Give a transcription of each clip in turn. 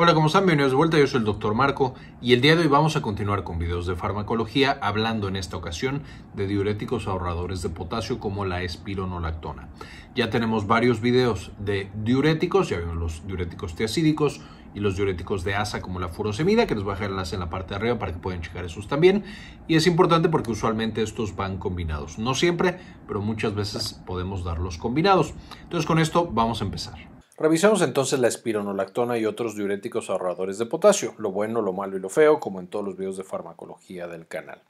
Hola, ¿cómo están? Bienvenidos de vuelta, yo soy el Dr. Marco y el día de hoy vamos a continuar con videos de farmacología hablando en esta ocasión de diuréticos ahorradores de potasio como la espironolactona. Ya tenemos varios videos de diuréticos, ya vimos los diuréticos tiacídicos y los diuréticos de asa como la furosemida, que les voy a dejar en la parte de arriba para que puedan checar esos también. Y es importante porque usualmente estos van combinados, no siempre, pero muchas veces podemos darlos combinados. Entonces con esto vamos a empezar. Revisemos entonces la espironolactona y otros diuréticos ahorradores de potasio, lo bueno, lo malo y lo feo, como en todos los videos de farmacología del canal.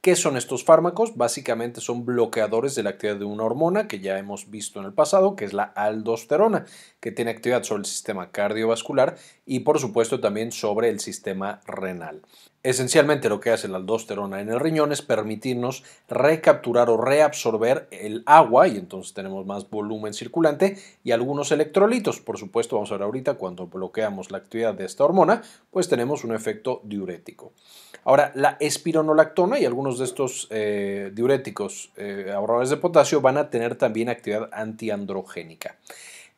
¿Qué son estos fármacos? Básicamente son bloqueadores de la actividad de una hormona que ya hemos visto en el pasado, que es la aldosterona, que tiene actividad sobre el sistema cardiovascular y por supuesto también sobre el sistema renal. Esencialmente lo que hace la aldosterona en el riñón es permitirnos recapturar o reabsorber el agua y entonces tenemos más volumen circulante y algunos electrolitos. Por supuesto, vamos a ver ahorita cuando bloqueamos la actividad de esta hormona, pues tenemos un efecto diurético. Ahora, la espironolactona y algunos de estos eh, diuréticos eh, ahorradores de potasio van a tener también actividad antiandrogénica.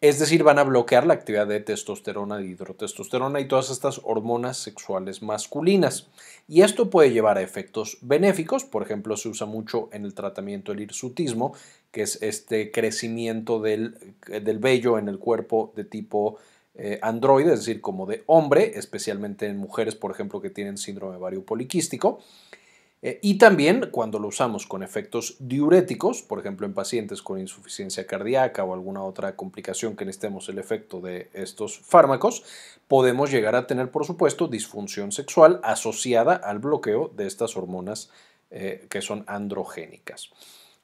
Es decir, van a bloquear la actividad de testosterona, de hidrotestosterona y todas estas hormonas sexuales masculinas. Y esto puede llevar a efectos benéficos, por ejemplo, se usa mucho en el tratamiento del hirsutismo, que es este crecimiento del, vello en el cuerpo de tipo eh, androide, es decir, como de hombre, especialmente en mujeres, por ejemplo, que tienen síndrome ovario poliquístico. Eh, y también cuando lo usamos con efectos diuréticos, por ejemplo en pacientes con insuficiencia cardíaca o alguna otra complicación que necesitemos el efecto de estos fármacos, podemos llegar a tener, por supuesto, disfunción sexual asociada al bloqueo de estas hormonas eh, que son androgénicas.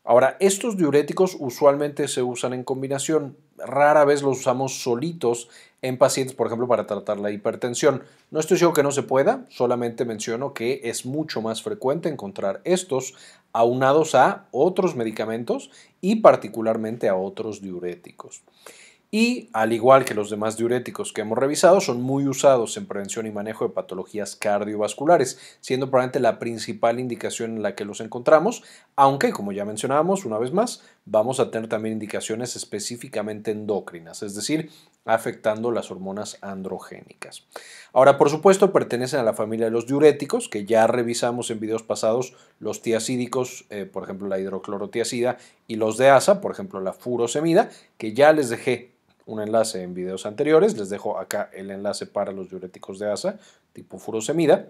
Ahora, estos diuréticos usualmente se usan en combinación, rara vez los usamos solitos en pacientes, por ejemplo, para tratar la hipertensión. No estoy diciendo que no se pueda, solamente menciono que es mucho más frecuente encontrar estos aunados a otros medicamentos y particularmente a otros diuréticos y, al igual que los demás diuréticos que hemos revisado, son muy usados en prevención y manejo de patologías cardiovasculares, siendo probablemente la principal indicación en la que los encontramos, aunque, como ya mencionábamos una vez más, vamos a tener también indicaciones específicamente endócrinas, es decir, afectando las hormonas androgénicas. Ahora, por supuesto, pertenecen a la familia de los diuréticos, que ya revisamos en videos pasados los tiacídicos, eh, por ejemplo, la hidroclorotiacida, y los de asa, por ejemplo, la furosemida, que ya les dejé un enlace en videos anteriores. Les dejo acá el enlace para los diuréticos de ASA tipo furosemida.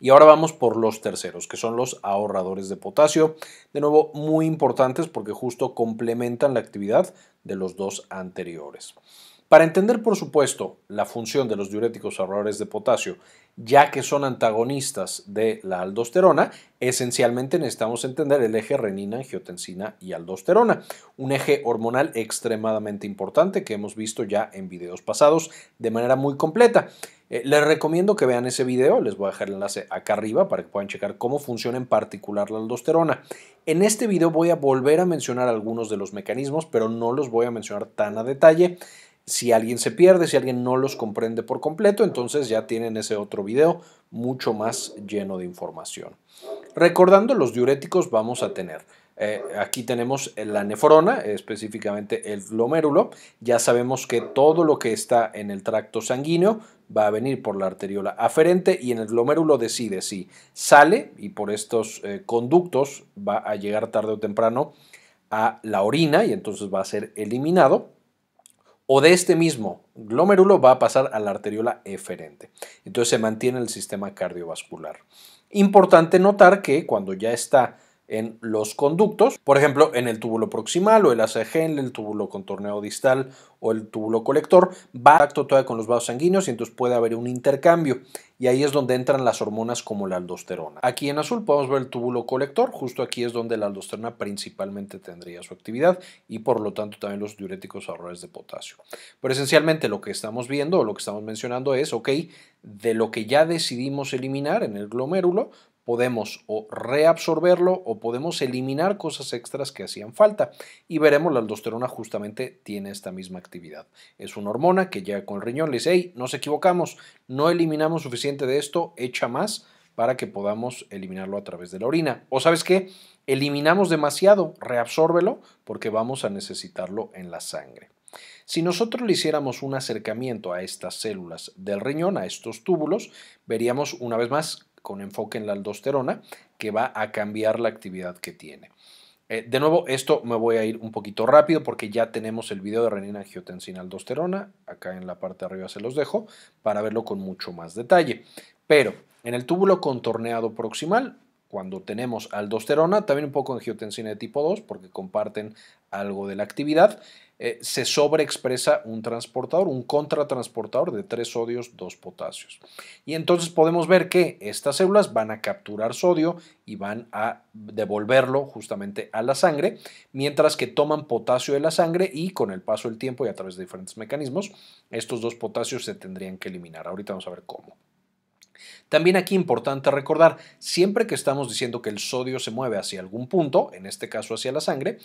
Y ahora vamos por los terceros, que son los ahorradores de potasio. De nuevo, muy importantes porque justo complementan la actividad de los dos anteriores. Para entender, por supuesto, la función de los diuréticos ahorradores de potasio, ya que son antagonistas de la aldosterona, esencialmente necesitamos entender el eje renina, angiotensina y aldosterona, un eje hormonal extremadamente importante que hemos visto ya en videos pasados de manera muy completa. Eh, les recomiendo que vean ese video, les voy a dejar el enlace acá arriba para que puedan checar cómo funciona en particular la aldosterona. En este video voy a volver a mencionar algunos de los mecanismos, pero no los voy a mencionar tan a detalle. Si alguien se pierde, si alguien no los comprende por completo, entonces ya tienen ese otro video mucho más lleno de información. Recordando los diuréticos, vamos a tener eh, aquí tenemos la nefrona, específicamente el glomérulo. Ya sabemos que todo lo que está en el tracto sanguíneo va a venir por la arteriola aferente y en el glomérulo decide si sale y por estos eh, conductos va a llegar tarde o temprano a la orina y entonces va a ser eliminado o de este mismo glomérulo va a pasar a la arteriola eferente. Entonces se mantiene el sistema cardiovascular. Importante notar que cuando ya está en los conductos, por ejemplo, en el túbulo proximal o el en el túbulo contorneado distal o el túbulo colector, va contacto todavía con los vasos sanguíneos y entonces puede haber un intercambio y ahí es donde entran las hormonas como la aldosterona. Aquí en azul podemos ver el túbulo colector, justo aquí es donde la aldosterona principalmente tendría su actividad y por lo tanto también los diuréticos ahorradores de potasio. Pero esencialmente lo que estamos viendo o lo que estamos mencionando es, ok, de lo que ya decidimos eliminar en el glomérulo, podemos o reabsorberlo o podemos eliminar cosas extras que hacían falta. Y veremos, la aldosterona justamente tiene esta misma actividad. Es una hormona que ya con el riñón, le dice, hey, nos equivocamos, no eliminamos suficiente de esto, echa más para que podamos eliminarlo a través de la orina. O sabes qué, eliminamos demasiado, reabsórbelo porque vamos a necesitarlo en la sangre. Si nosotros le hiciéramos un acercamiento a estas células del riñón, a estos túbulos, veríamos una vez más con enfoque en la aldosterona que va a cambiar la actividad que tiene. Eh, de nuevo, esto me voy a ir un poquito rápido porque ya tenemos el video de renina angiotensina aldosterona, acá en la parte de arriba se los dejo, para verlo con mucho más detalle. Pero en el túbulo contorneado proximal cuando tenemos aldosterona, también un poco angiotensina de tipo 2, porque comparten algo de la actividad, eh, se sobreexpresa un transportador, un contratransportador de 3 sodios, 2 potasios. Y entonces podemos ver que estas células van a capturar sodio y van a devolverlo justamente a la sangre, mientras que toman potasio de la sangre y con el paso del tiempo y a través de diferentes mecanismos, estos dos potasios se tendrían que eliminar. Ahorita vamos a ver cómo. También aquí importante recordar, siempre que estamos diciendo que el sodio se mueve hacia algún punto, en este caso hacia la sangre,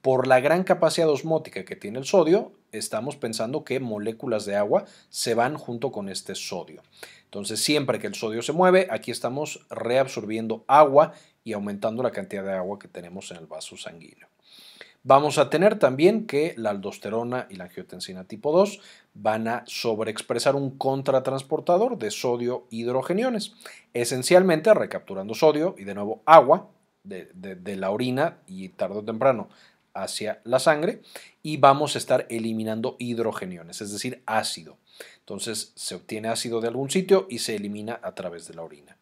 por la gran capacidad osmótica que tiene el sodio, estamos pensando que moléculas de agua se van junto con este sodio. Entonces, siempre que el sodio se mueve, aquí estamos reabsorbiendo agua y aumentando la cantidad de agua que tenemos en el vaso sanguíneo. Vamos a tener también que la aldosterona y la angiotensina tipo 2 van a sobreexpresar un contratransportador de sodio hidrogeniones, esencialmente recapturando sodio y de nuevo agua de, de la orina y tarde o temprano hacia la sangre y vamos a estar eliminando hidrogeniones, es decir, ácido. Entonces se obtiene ácido de algún sitio y se elimina a través de la orina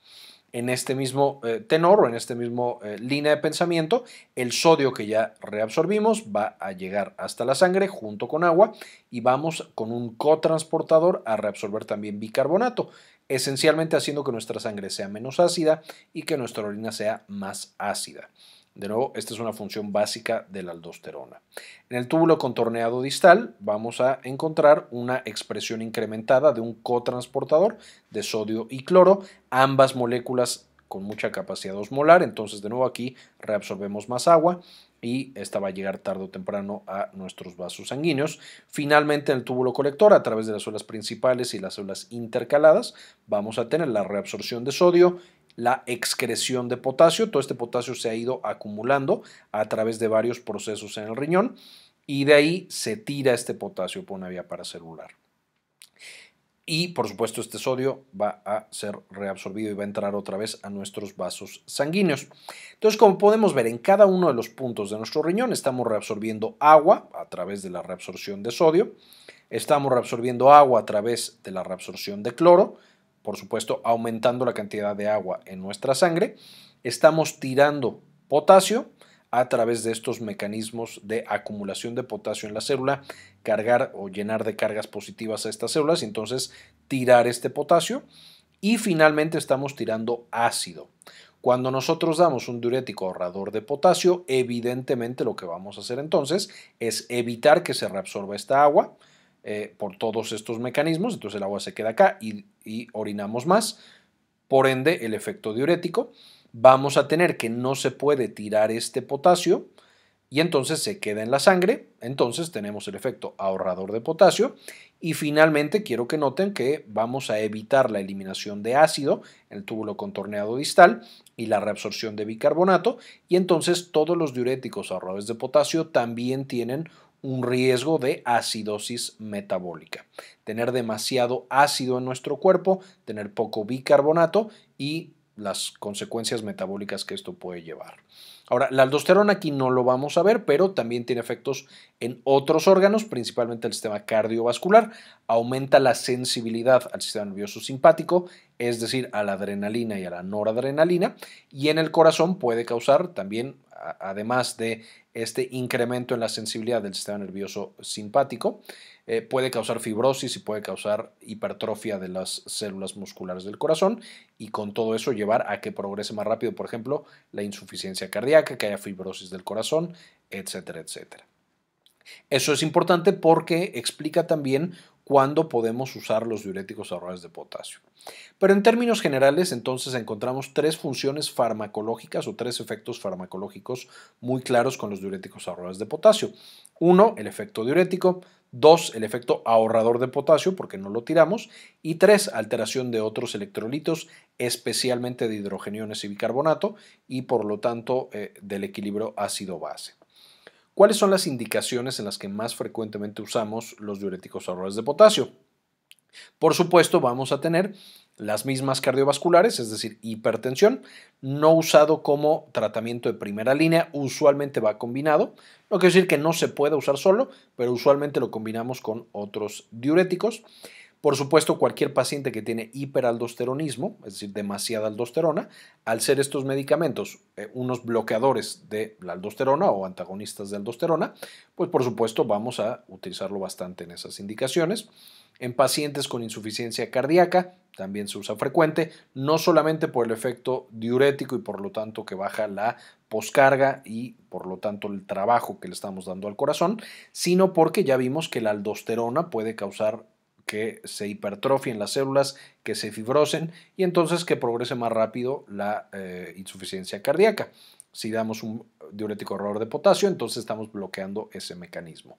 en este mismo eh, tenor o en este mismo eh, línea de pensamiento, el sodio que ya reabsorbimos va a llegar hasta la sangre junto con agua y vamos con un cotransportador a reabsorber también bicarbonato, esencialmente haciendo que nuestra sangre sea menos ácida y que nuestra orina sea más ácida. De nuevo, esta es una función básica de la aldosterona. En el túbulo contorneado distal vamos a encontrar una expresión incrementada de un cotransportador de sodio y cloro, ambas moléculas con mucha capacidad osmolar, entonces de nuevo aquí reabsorbemos más agua y esta va a llegar tarde o temprano a nuestros vasos sanguíneos. Finalmente, en el túbulo colector, a través de las células principales y las células intercaladas, vamos a tener la reabsorción de sodio la excreción de potasio. Todo este potasio se ha ido acumulando a través de varios procesos en el riñón y de ahí se tira este potasio por una vía paracelular. Y por supuesto este sodio va a ser reabsorbido y va a entrar otra vez a nuestros vasos sanguíneos. Entonces, como podemos ver, en cada uno de los puntos de nuestro riñón estamos reabsorbiendo agua a través de la reabsorción de sodio, estamos reabsorbiendo agua a través de la reabsorción de cloro, por supuesto, aumentando la cantidad de agua en nuestra sangre, estamos tirando potasio a través de estos mecanismos de acumulación de potasio en la célula, cargar o llenar de cargas positivas a estas células y entonces tirar este potasio. Y finalmente estamos tirando ácido. Cuando nosotros damos un diurético ahorrador de potasio, evidentemente lo que vamos a hacer entonces es evitar que se reabsorba esta agua, eh, por todos estos mecanismos, entonces el agua se queda acá y, orinamos más, por ende el efecto diurético, vamos a tener que no se puede tirar este potasio y entonces se queda en la sangre, entonces tenemos el efecto ahorrador de potasio y finalmente quiero que noten que vamos a evitar la eliminación de ácido en el túbulo contorneado distal y la reabsorción de bicarbonato y entonces todos los diuréticos ahorradores de potasio también tienen un riesgo de acidosis metabólica. Tener demasiado ácido en nuestro cuerpo, tener poco bicarbonato y las consecuencias metabólicas que esto puede llevar. Ahora, la aldosterona aquí no lo vamos a ver, pero también tiene efectos en otros órganos, principalmente el sistema cardiovascular. Aumenta la sensibilidad al sistema nervioso simpático, es decir, a la adrenalina y a la noradrenalina. Y en el corazón puede causar también, además de este incremento en la sensibilidad del sistema nervioso simpático eh, puede causar fibrosis y puede causar hipertrofia de las células musculares del corazón y con todo eso llevar a que progrese más rápido, por ejemplo, la insuficiencia cardíaca, que haya fibrosis del corazón, etcétera, etcétera. Eso es importante porque explica también cuándo podemos usar los diuréticos ahorradores de potasio. Pero en términos generales, entonces encontramos tres funciones farmacológicas o tres efectos farmacológicos muy claros con los diuréticos ahorradores de potasio. Uno, el efecto diurético. Dos, el efecto ahorrador de potasio, porque no lo tiramos. Y tres, alteración de otros electrolitos, especialmente de hidrogeniones y bicarbonato, y por lo tanto eh, del equilibrio ácido-base. ¿Cuáles son las indicaciones en las que más frecuentemente usamos los diuréticos roles de potasio? Por supuesto, vamos a tener las mismas cardiovasculares, es decir, hipertensión, no usado como tratamiento de primera línea, usualmente va combinado, no quiere decir que no se pueda usar solo, pero usualmente lo combinamos con otros diuréticos. Por supuesto, cualquier paciente que tiene hiperaldosteronismo, es decir, demasiada aldosterona, al ser estos medicamentos eh, unos bloqueadores de la aldosterona o antagonistas de aldosterona, pues por supuesto vamos a utilizarlo bastante en esas indicaciones. En pacientes con insuficiencia cardíaca también se usa frecuente, no solamente por el efecto diurético y por lo tanto que baja la poscarga y por lo tanto el trabajo que le estamos dando al corazón, sino porque ya vimos que la aldosterona puede causar que se hipertrofien las células, que se fibrosen y entonces que progrese más rápido la eh, insuficiencia cardíaca. Si damos un diurético error de potasio, entonces estamos bloqueando ese mecanismo.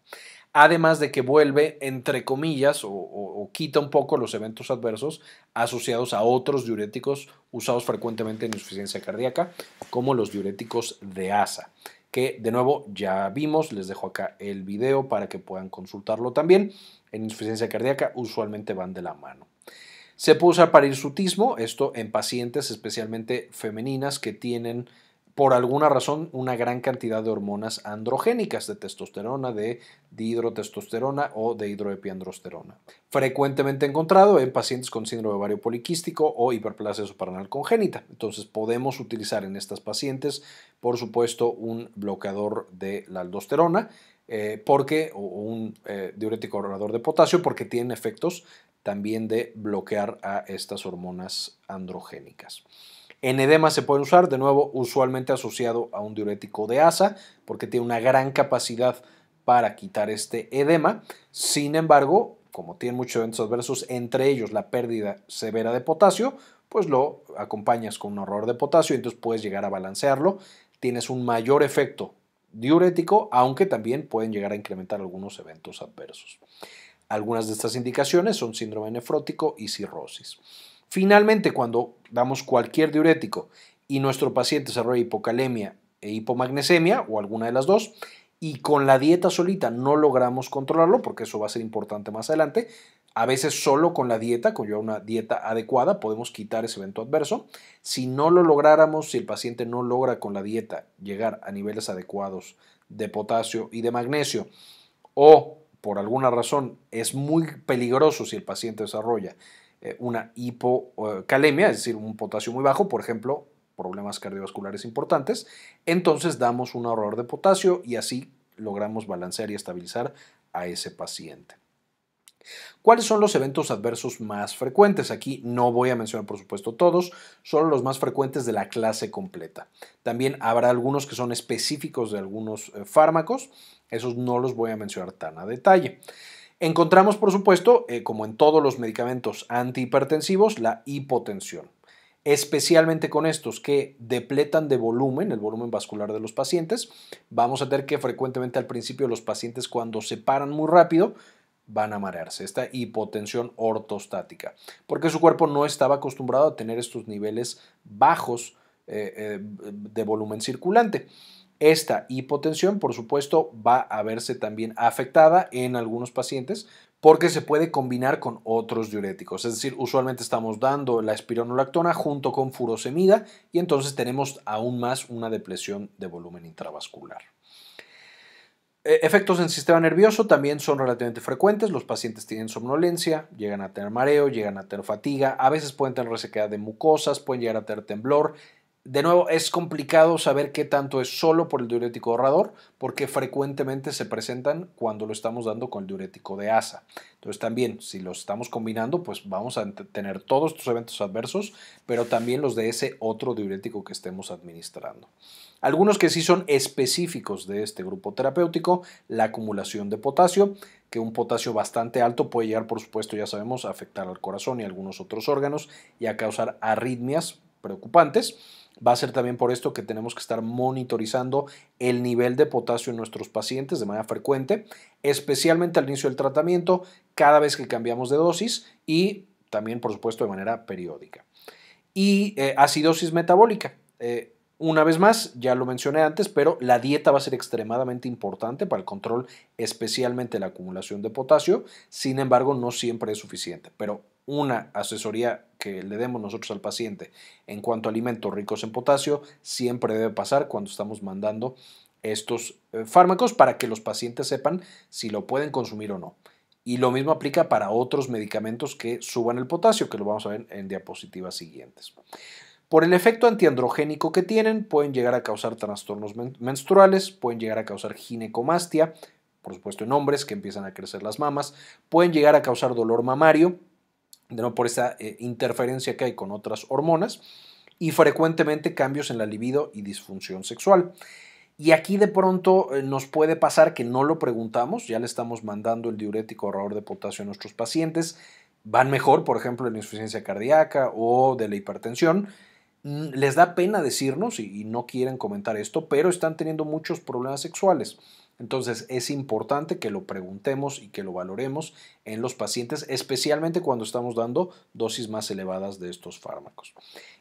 Además de que vuelve, entre comillas, o, o quita un poco los eventos adversos asociados a otros diuréticos usados frecuentemente en insuficiencia cardíaca, como los diuréticos de ASA que de nuevo ya vimos, les dejo acá el video para que puedan consultarlo también en insuficiencia cardíaca usualmente van de la mano. Se puede usar para esto en pacientes especialmente femeninas que tienen por alguna razón una gran cantidad de hormonas androgénicas de testosterona, de dihidrotestosterona o de hidroepiandrosterona. Frecuentemente encontrado en pacientes con síndrome ovario poliquístico o hiperplasia suprarrenal congénita. Entonces podemos utilizar en estas pacientes, por supuesto, un bloqueador de la aldosterona eh, porque, o un eh, diurético orador de potasio, porque tiene efectos también de bloquear a estas hormonas androgénicas. En edema se puede usar, de nuevo, usualmente asociado a un diurético de asa, porque tiene una gran capacidad para quitar este edema. Sin embargo, como tiene muchos eventos adversos, entre ellos la pérdida severa de potasio, pues lo acompañas con un horror de potasio y entonces puedes llegar a balancearlo. Tienes un mayor efecto diurético, aunque también pueden llegar a incrementar algunos eventos adversos. Algunas de estas indicaciones son síndrome nefrótico y cirrosis. Finalmente, cuando damos cualquier diurético y nuestro paciente desarrolla hipocalemia e hipomagnesemia o alguna de las dos, y con la dieta solita no logramos controlarlo, porque eso va a ser importante más adelante, a veces solo con la dieta, con una dieta adecuada, podemos quitar ese evento adverso. Si no lo lográramos, si el paciente no logra con la dieta llegar a niveles adecuados de potasio y de magnesio, o por alguna razón es muy peligroso si el paciente desarrolla eh, una hipocalemia, eh, es decir, un potasio muy bajo, por ejemplo, problemas cardiovasculares importantes, entonces damos un ahorro de potasio y así logramos balancear y estabilizar a ese paciente. ¿Cuáles son los eventos adversos más frecuentes? Aquí no voy a mencionar, por supuesto, todos, solo los más frecuentes de la clase completa. También habrá algunos que son específicos de algunos eh, fármacos, esos no los voy a mencionar tan a detalle. Encontramos, por supuesto, eh, como en todos los medicamentos antihipertensivos, la hipotensión especialmente con estos que depletan de volumen, el volumen vascular de los pacientes. Vamos a ver que frecuentemente al principio los pacientes cuando se paran muy rápido van a marearse, esta hipotensión ortostática, porque su cuerpo no estaba acostumbrado a tener estos niveles bajos eh, eh, de volumen circulante. Esta hipotensión, por supuesto, va a verse también afectada en algunos pacientes porque se puede combinar con otros diuréticos. Es decir, usualmente estamos dando la espironolactona junto con furosemida y entonces tenemos aún más una depresión de volumen intravascular. Eh, efectos en el sistema nervioso también son relativamente frecuentes. Los pacientes tienen somnolencia, llegan a tener mareo, llegan a tener fatiga, a veces pueden tener resequedad de mucosas, pueden llegar a tener temblor, de nuevo, es complicado saber qué tanto es solo por el diurético ahorrador, porque frecuentemente se presentan cuando lo estamos dando con el diurético de asa. Entonces, también, si los estamos combinando, pues vamos a tener todos estos eventos adversos, pero también los de ese otro diurético que estemos administrando. Algunos que sí son específicos de este grupo terapéutico, la acumulación de potasio, que un potasio bastante alto puede llegar, por supuesto, ya sabemos, a afectar al corazón y algunos otros órganos y a causar arritmias preocupantes Va a ser también por esto que tenemos que estar monitorizando el nivel de potasio en nuestros pacientes de manera frecuente, especialmente al inicio del tratamiento, cada vez que cambiamos de dosis y también, por supuesto, de manera periódica. Y eh, acidosis metabólica. Eh, una vez más, ya lo mencioné antes, pero la dieta va a ser extremadamente importante para el control, especialmente la acumulación de potasio. Sin embargo, no siempre es suficiente, pero una asesoría que le demos nosotros al paciente en cuanto a alimentos ricos en potasio siempre debe pasar cuando estamos mandando estos eh, fármacos para que los pacientes sepan si lo pueden consumir o no. Y lo mismo aplica para otros medicamentos que suban el potasio, que lo vamos a ver en diapositivas siguientes. Por el efecto antiandrogénico que tienen, pueden llegar a causar trastornos menstruales, pueden llegar a causar ginecomastia, por supuesto en hombres que empiezan a crecer las mamas, pueden llegar a causar dolor mamario, por esa eh, interferencia que hay con otras hormonas, y frecuentemente cambios en la libido y disfunción sexual. Y aquí de pronto eh, nos puede pasar que no lo preguntamos, ya le estamos mandando el diurético ahorrador de potasio a nuestros pacientes, van mejor, por ejemplo, en insuficiencia cardíaca o de la hipertensión. Mm, les da pena decirnos y no quieren comentar esto, pero están teniendo muchos problemas sexuales. Entonces es importante que lo preguntemos y que lo valoremos en los pacientes, especialmente cuando estamos dando dosis más elevadas de estos fármacos.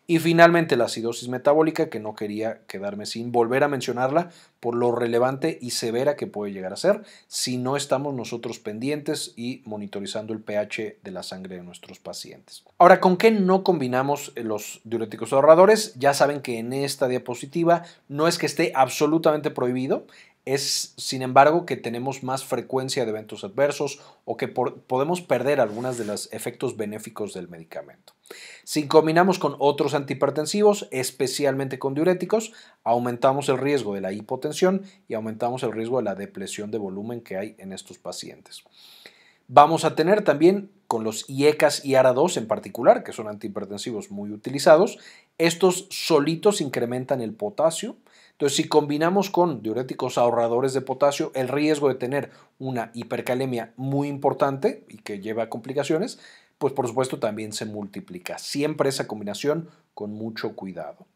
Y finalmente la acidosis metabólica, que no quería quedarme sin volver a mencionarla por lo relevante y severa que puede llegar a ser si no estamos nosotros pendientes y monitorizando el pH de la sangre de nuestros pacientes. Ahora, ¿con qué no combinamos los diuréticos ahorradores? Ya saben que en esta diapositiva no es que esté absolutamente prohibido, es, sin embargo, que tenemos más frecuencia de eventos adversos o que podemos perder algunos de los efectos benéficos del medicamento. Si combinamos con otros antihipertensivos, especialmente con diuréticos, aumentamos el riesgo de la hipotensión y aumentamos el riesgo de la depresión de volumen que hay en estos pacientes. Vamos a tener también con los IECAS y ARA2 en particular, que son antihipertensivos muy utilizados, estos solitos incrementan el potasio, entonces, si combinamos con diuréticos ahorradores de potasio, el riesgo de tener una hipercalemia muy importante y que lleva a complicaciones, pues por supuesto también se multiplica. Siempre esa combinación con mucho cuidado.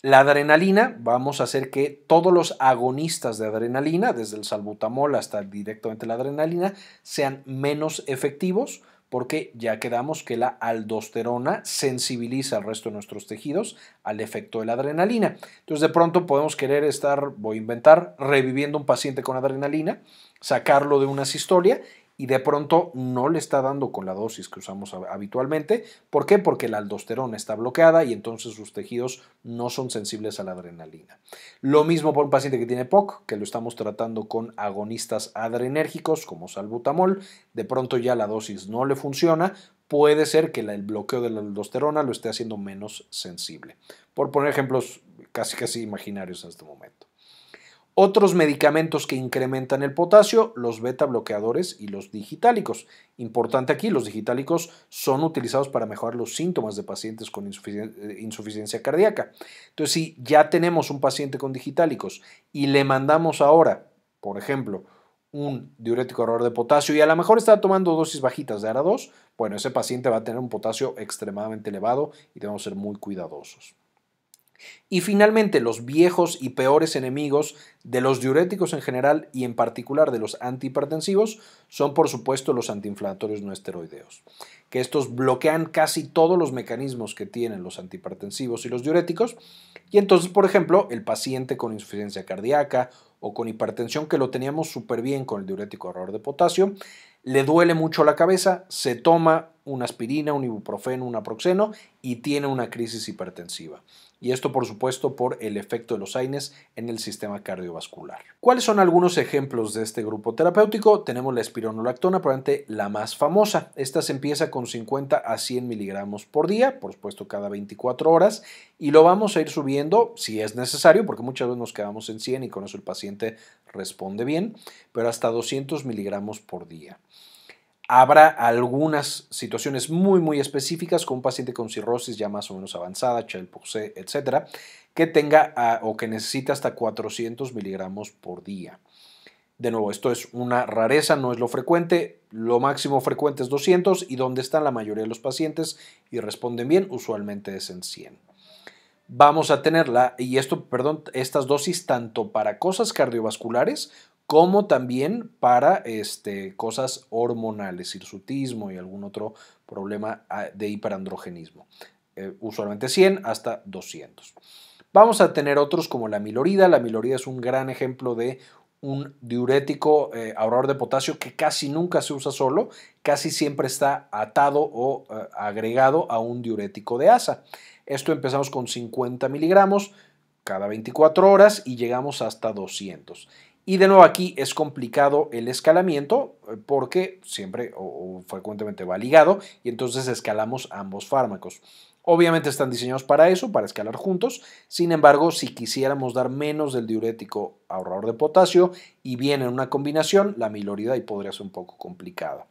La adrenalina, vamos a hacer que todos los agonistas de adrenalina, desde el salbutamol hasta directamente la adrenalina, sean menos efectivos porque ya quedamos que la aldosterona sensibiliza al resto de nuestros tejidos al efecto de la adrenalina. Entonces de pronto podemos querer estar, voy a inventar, reviviendo un paciente con adrenalina, sacarlo de una sistolia y de pronto no le está dando con la dosis que usamos habitualmente. ¿Por qué? Porque la aldosterona está bloqueada y entonces sus tejidos no son sensibles a la adrenalina. Lo mismo para un paciente que tiene POC, que lo estamos tratando con agonistas adrenérgicos como salbutamol, de pronto ya la dosis no le funciona, puede ser que el bloqueo de la aldosterona lo esté haciendo menos sensible. Por poner ejemplos casi casi imaginarios en este momento. Otros medicamentos que incrementan el potasio, los beta bloqueadores y los digitálicos. Importante aquí, los digitálicos son utilizados para mejorar los síntomas de pacientes con eh, insuficiencia, cardíaca. Entonces, si ya tenemos un paciente con digitálicos y le mandamos ahora, por ejemplo, un diurético error de potasio y a lo mejor está tomando dosis bajitas de ARA2, bueno, ese paciente va a tener un potasio extremadamente elevado y debemos ser muy cuidadosos. Y finalmente, los viejos y peores enemigos de los diuréticos en general y en particular de los antihipertensivos son por supuesto los antiinflamatorios no esteroideos, que estos bloquean casi todos los mecanismos que tienen los antihipertensivos y los diuréticos. Y entonces, por ejemplo, el paciente con insuficiencia cardíaca o con hipertensión, que lo teníamos súper bien con el diurético error de potasio, le duele mucho la cabeza, se toma una aspirina, un ibuprofeno, un aproxeno y tiene una crisis hipertensiva. Y esto, por supuesto, por el efecto de los AINES en el sistema cardiovascular. ¿Cuáles son algunos ejemplos de este grupo terapéutico? Tenemos la espironolactona, probablemente la más famosa. Esta se empieza con 50 a 100 miligramos por día, por supuesto, cada 24 horas, y lo vamos a ir subiendo si es necesario, porque muchas veces nos quedamos en 100 y con eso el paciente responde bien, pero hasta 200 miligramos por día. Habrá algunas situaciones muy, muy específicas con un paciente con cirrosis ya más o menos avanzada, Chalpoxé, etcétera, que tenga ah, o que necesita hasta 400 miligramos por día. De nuevo, esto es una rareza, no es lo frecuente. Lo máximo frecuente es 200 y donde están la mayoría de los pacientes y responden bien, usualmente es en 100. Vamos a tenerla, y esto, perdón, estas dosis tanto para cosas cardiovasculares como también para este, cosas hormonales, hirsutismo y algún otro problema ah, de hiperandrogenismo. Eh, usualmente 100 hasta 200. Vamos a tener otros como la milorida. La milorida es un gran ejemplo de un diurético eh, ahorrador de potasio que casi nunca se usa solo, casi siempre está atado o eh, agregado a un diurético de asa. Esto empezamos con 50 miligramos cada 24 horas y llegamos hasta 200. Y de nuevo aquí es complicado el escalamiento eh, porque siempre o, frecuentemente va ligado y entonces escalamos ambos fármacos. Obviamente están diseñados para eso, para escalar juntos. Sin embargo, si quisiéramos dar menos del diurético ahorrador de potasio y bien en una combinación, la milorida ahí podría ser un poco complicada.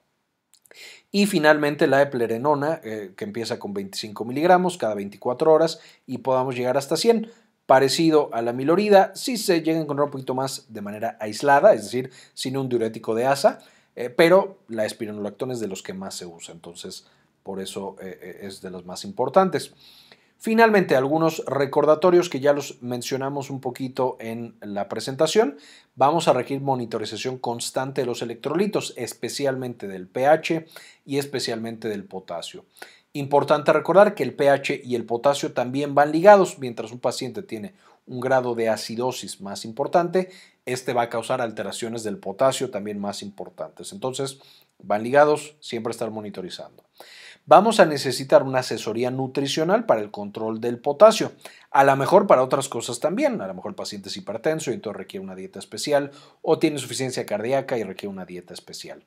Y finalmente la eplerenona, eh, que empieza con 25 miligramos cada 24 horas y podamos llegar hasta 100 parecido a la milorida, sí se llega a encontrar un poquito más de manera aislada, es decir, sin un diurético de asa, eh, pero la espironolactona es de los que más se usa, entonces por eso eh, eh, es de los más importantes. Finalmente, algunos recordatorios que ya los mencionamos un poquito en la presentación. Vamos a requerir monitorización constante de los electrolitos, especialmente del pH y especialmente del potasio. Importante recordar que el pH y el potasio también van ligados. Mientras un paciente tiene un grado de acidosis más importante, este va a causar alteraciones del potasio también más importantes. Entonces, van ligados, siempre estar monitorizando. Vamos a necesitar una asesoría nutricional para el control del potasio. A lo mejor para otras cosas también. A lo mejor el paciente es hipertenso y entonces requiere una dieta especial o tiene insuficiencia cardíaca y requiere una dieta especial.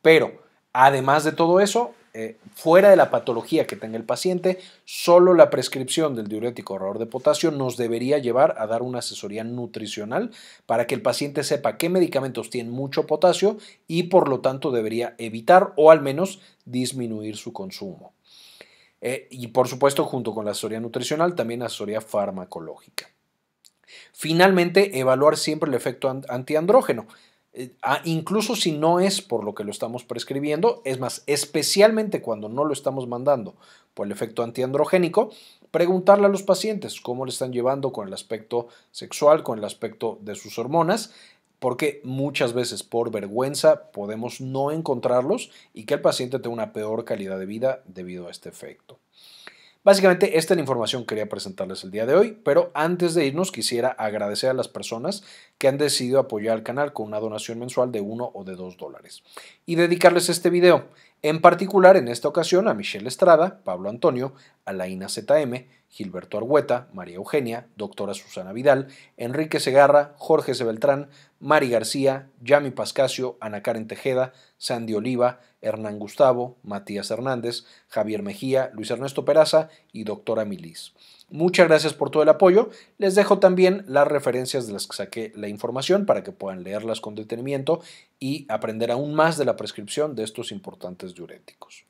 Pero además de todo eso, eh, fuera de la patología que tenga el paciente, solo la prescripción del diurético ahorrador de potasio nos debería llevar a dar una asesoría nutricional para que el paciente sepa qué medicamentos tienen mucho potasio y por lo tanto debería evitar o al menos disminuir su consumo. Eh, y por supuesto, junto con la asesoría nutricional, también asesoría farmacológica. Finalmente, evaluar siempre el efecto antiandrógeno. Eh, ah, incluso si no es por lo que lo estamos prescribiendo, es más, especialmente cuando no lo estamos mandando por el efecto antiandrogénico, preguntarle a los pacientes cómo le están llevando con el aspecto sexual, con el aspecto de sus hormonas, porque muchas veces por vergüenza podemos no encontrarlos y que el paciente tenga una peor calidad de vida debido a este efecto. Básicamente esta es la información que quería presentarles el día de hoy, pero antes de irnos quisiera agradecer a las personas que han decidido apoyar al canal con una donación mensual de 1 o de 2 dólares y dedicarles este video, en particular en esta ocasión a Michelle Estrada, Pablo Antonio, Alaina ZM, Gilberto Argüeta, María Eugenia, doctora Susana Vidal, Enrique Segarra, Jorge Sebeltrán, Mari García, Yami Pascasio, Ana Karen Tejeda, Sandy Oliva, Hernán Gustavo, Matías Hernández, Javier Mejía, Luis Ernesto Peraza y doctora Milis. Muchas gracias por todo el apoyo. Les dejo también las referencias de las que saqué la información para que puedan leerlas con detenimiento y aprender aún más de la prescripción de estos importantes diuréticos.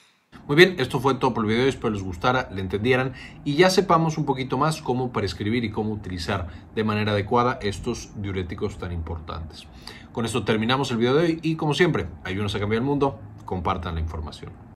Muy bien, esto fue todo por el video, espero les gustara, le entendieran y ya sepamos un poquito más cómo prescribir y cómo utilizar de manera adecuada estos diuréticos tan importantes. Con esto terminamos el video de hoy y como siempre, ayúdenos a cambiar el mundo, compartan la información.